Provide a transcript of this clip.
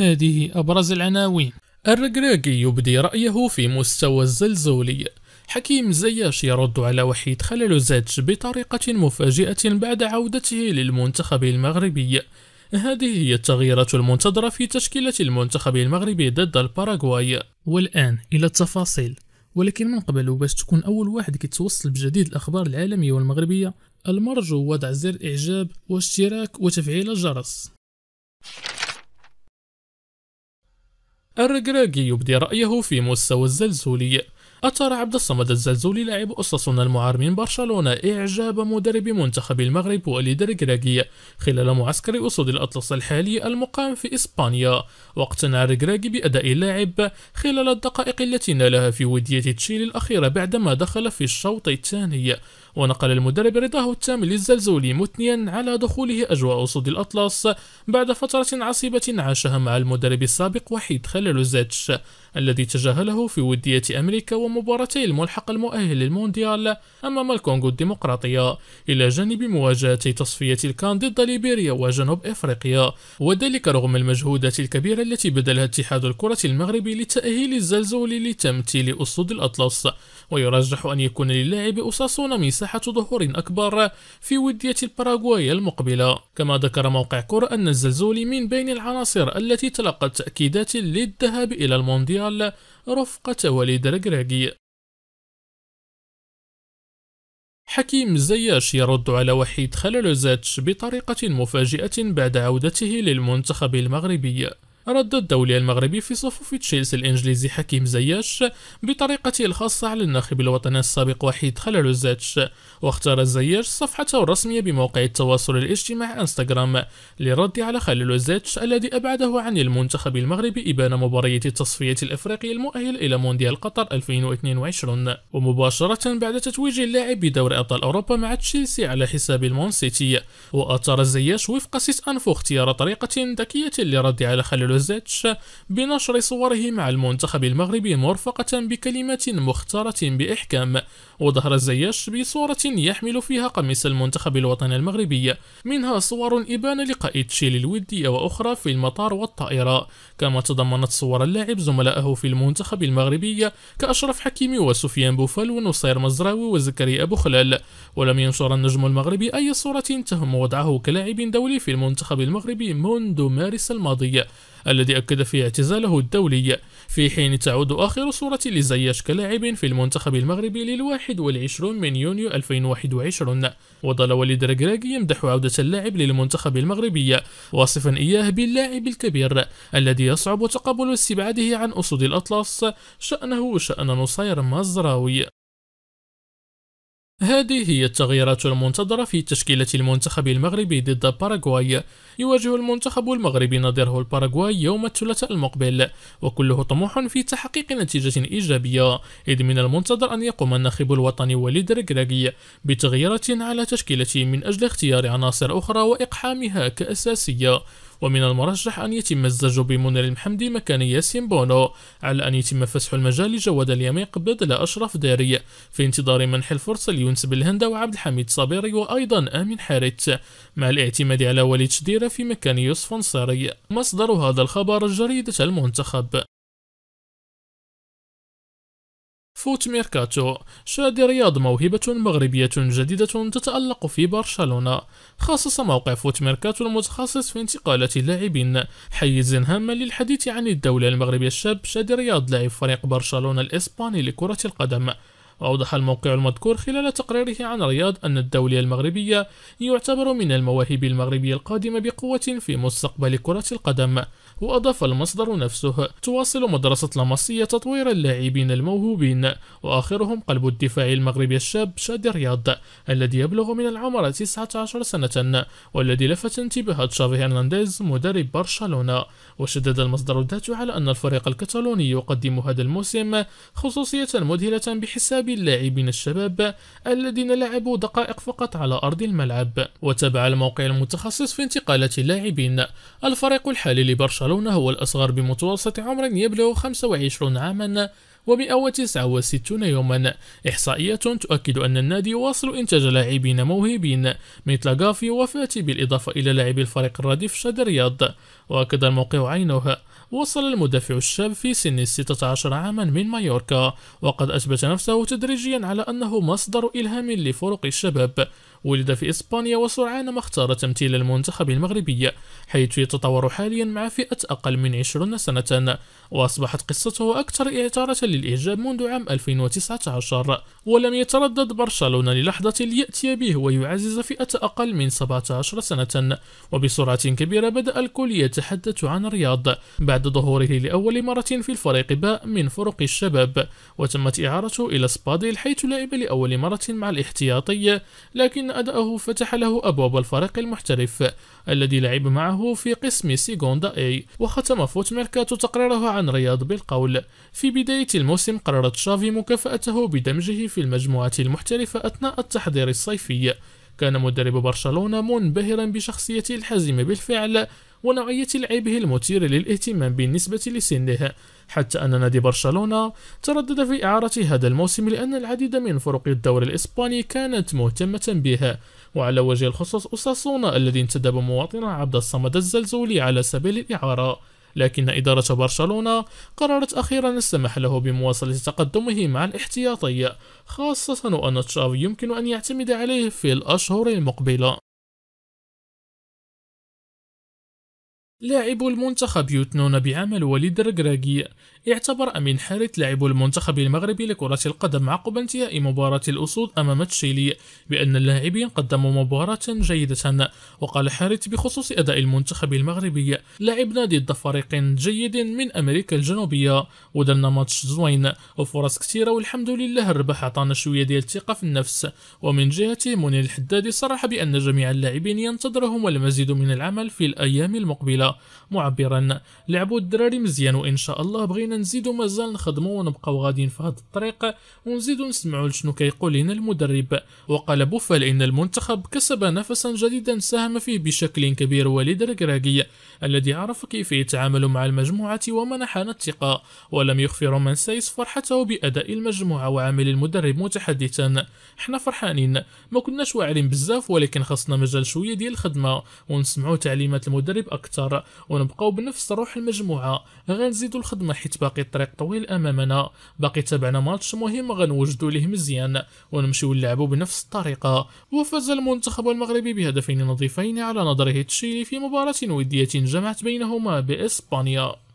هذه أبرز العناوين الرقراقي يبدي رأيه في مستوى الزلزولي حكيم زياش يرد على وحيد خللوزاتش بطريقة مفاجئة بعد عودته للمنتخب المغربي هذه هي التغييرات المنتظرة في تشكيلة المنتخب المغربي ضد الباراغواي والآن إلى التفاصيل ولكن من قبل باش تكون أول واحد كيتوصل بجديد الأخبار العالمية والمغربية المرجو وضع زر إعجاب واشتراك وتفعيل الجرس الرجراجي يبدي رأيه في مستوى الزلزولي أثار عبد الصمد الزلزولي لاعب أساسنا المعار من برشلونة إعجاب مدرب منتخب المغرب وليد ركراكي خلال معسكر أسود الأطلس الحالي المقام في إسبانيا واقتنع ركراكي بأداء اللاعب خلال الدقائق التي نالها في ودية تشيلي الأخيرة بعدما دخل في الشوط الثاني ونقل المدرب رضاه التام للزلزولي مثنيا على دخوله أجواء أسود الأطلس بعد فترة عصيبة عاشها مع المدرب السابق وحيد خليلوزيتش الذي تجاهله في ودية أمريكا ومباراتي الملحق المؤهل للمونديال أمام الكونغو الديمقراطية إلى جانب مواجهتي تصفية الكان ضد ليبيريا وجنوب إفريقيا وذلك رغم المجهودات الكبيرة التي بذلها اتحاد الكرة المغربي لتأهيل الزلزولي لتمثيل أسود الأطلس ويرجح أن يكون للاعب أساسون مساحة مساحة ظهور أكبر في ودية الباراغواي المقبلة كما ذكر موقع كورة أن الزلزولي من بين العناصر التي تلقت تأكيدات للذهاب إلى المونديال رفقة وليد الكراكي حكيم زياش يرد على وحيد خللوزاتش بطريقة مفاجئة بعد عودته للمنتخب المغربي رد الدولي المغربي في صفوف تشيلسي الإنجليزي حكيم زياش بطريقته الخاصة على الناخب الوطني السابق وحيد خلالوزاتش واختار زياش صفحته الرسمية بموقع التواصل الاجتماعي انستغرام للرد على خلالوزاتش الذي أبعده عن المنتخب المغربي إبان مباراية التصفية الإفريقي المؤهل إلى مونديال قطر 2022 ومباشرة بعد تتويج اللاعب بدور أبطال أوروبا مع تشيلسي على حساب المون سيتي وأثار زياش وفق سيت أنفو اختيار طريقة ذكية للرد على خلالوزاتش زيتش بنشر صوره مع المنتخب المغربي مرفقة بكلمة مختارة بإحكام وظهر الزياش بصورة يحمل فيها قميص المنتخب الوطني المغربي منها صور إبان لقاء تشيلي الودية وأخرى في المطار والطائرة كما تضمنت صور اللاعب زملائه في المنتخب المغربي كأشرف حكيمي وسفيان بوفال ونصير مزراوي وزكريا أبو خلال ولم ينشر النجم المغربي أي صورة تهم وضعه كلاعب دولي في المنتخب المغربي منذ مارس الماضي الذي أكد فيه اعتزاله الدولي في حين تعود آخر صورة لزياش كلاعب في المنتخب المغربي للواحد والعشرون من يونيو 2021 وظل وليد ركراكي يمدح عودة اللاعب للمنتخب المغربي واصفا إياه باللاعب الكبير الذي يصعب تقبل استبعاده عن أسود الأطلس شأنه شأن نصير مزراوي هذه هي التغييرات المنتظرة في تشكيلة المنتخب المغربي ضد باراغواي يواجه المنتخب المغربي نظيره الباراغواي يوم الثلاثاء المقبل وكله طموح في تحقيق نتيجة إيجابية إذ من المنتظر أن يقوم الناخب الوطني وليد ركراكي بتغييرات على تشكيلته من أجل اختيار عناصر أخرى وإقحامها كأساسية ومن المرجح أن يتم الزج بمنير المحمدي مكان ياسين بونو على أن يتم فسح المجال لجواد اليميق بدل أشرف داري في انتظار منح الفرصة ليونس بالهند وعبد الحميد صابري وأيضا آمن حارث مع الاعتماد على وليد شديرة في مكان يوسف نصاري مصدر هذا الخبر جريدة المنتخب فوت ميركاتو شادي رياض موهبة مغربية جديدة تتألق في برشلونة خصص موقع فوت ميركاتو المتخصص في انتقالات اللاعبين حيزا هاما للحديث عن الدولة المغربية الشاب شادي رياض لاعب فريق برشلونة الإسباني لكرة القدم وأوضح الموقع المذكور خلال تقريره عن رياض أن الدولة المغربية يعتبر من المواهب المغربية القادمة بقوة في مستقبل كرة القدم وأضاف المصدر نفسه تواصل مدرسة لمصية تطوير اللاعبين الموهوبين وآخرهم قلب الدفاع المغربي الشاب شادي رياض الذي يبلغ من العمر 19 سنة والذي لفت انتباه تشافي هرنانديز مدرب برشلونة وشدد المصدر ذاته على أن الفريق الكتالوني يقدم هذا الموسم خصوصية مذهلة بحساب بسبب اللاعبين الشباب الذين لعبوا دقائق فقط على أرض الملعب وتابع الموقع المتخصص في انتقالات اللاعبين الفريق الحالي لبرشلونة هو الأصغر بمتوسط عمر يبلغ 25 عاما و169 يوما إحصائيات تؤكد أن النادي واصل إنتاج لاعبين موهوبين مثل غافي وفاتي بالإضافة إلى لاعب الفريق الرديف شاد رياض وأكد الموقع عينه وصل المدافع الشاب في سن 16 عاما من مايوركا وقد أثبت نفسه تدريجيا على أنه مصدر إلهام لفرق الشباب ولد في إسبانيا وسرعان ما اختار تمثيل المنتخب المغربي حيث يتطور حاليا مع فئة أقل من 20 سنة وأصبحت قصته أكثر إعتارة للإعجاب منذ عام 2019 ولم يتردد برشلونة للحظة ليأتي به ويعزز فئة أقل من 17 سنة وبسرعة كبيرة بدأ الكل يتحدث عن الرياض بعد بعد ظهوره لأول مرة في الفريق باء من فرق الشباب وتمت إعارته إلى سباديل حيث لعب لأول مرة مع الاحتياطي لكن أداؤه فتح له أبواب الفريق المحترف الذي لعب معه في قسم سيغوندا اي وختم فوت ميركاتو تقريره عن رياض بالقول في بداية الموسم قررت تشافي مكافأته بدمجه في المجموعة المحترفة أثناء التحضير الصيفي كان مدرب برشلونة منبهرا بشخصيته الحازمة بالفعل ونوعية لعبه المثيرة للاهتمام بالنسبة لسنه حتى أن نادي برشلونة تردد في إعارة هذا الموسم لأن العديد من فرق الدوري الإسباني كانت مهتمة به وعلى وجه الخصوص أساسونا الذي انتدب مواطنا عبد الصمد الزلزولي على سبيل الإعارة لكن إدارة برشلونة قررت أخيرا السماح له بمواصلة تقدمه مع الاحتياطي خاصة وأن تشافي يمكن أن يعتمد عليه في الأشهر المقبلة لاعب المنتخب يثنون بعمل وليد رجراجي يعتبر أمين حارث لاعب المنتخب المغربي لكرة القدم عقب انتهاء مباراة الأسود أمام تشيلي بأن اللاعبين قدموا مباراة جيدة وقال حارث بخصوص أداء المنتخب المغربي لعبنا ضد فريق جيد من أمريكا الجنوبية ودرنا ماتش زوين وفرص كثيرة والحمد لله الربح عطانا شوية ديال الثقة في النفس ومن جهته منير الحدادي صرح بأن جميع اللاعبين ينتظرهم المزيد من العمل في الأيام المقبلة معبرا لعبوا الدراري مزيان وإن شاء الله بغينا خلينا نزيدو مازال نخدمو ونبقاو غاديين في هذا الطريق ونزيدو نسمعو لشنو كيقول لنا المدرب وقال بوفال ان المنتخب كسب نفسا جديدا ساهم فيه بشكل كبير وليد ركراكي الذي عرف كيف يتعامل مع المجموعه ومنحنا الثقه ولم يخفي رومان سايس فرحته باداء المجموعه وعمل المدرب متحدثا حنا فرحانين ما كناش واعرين بزاف ولكن خصنا مجال شويه ديال الخدمه ونسمعوا تعليمات المدرب اكثر ونبقاو بنفس روح المجموعه غنزيدوا الخدمه حيت باقي الطريق طويل امامنا باقي تبعنا ماتش مهم غنوجدوا ليه مزيان ونمشيو نلعبوا بنفس الطريقه وفاز المنتخب المغربي بهدفين نظيفين على نظره تشيلي في مباراه وديه جمعت بينهما باسبانيا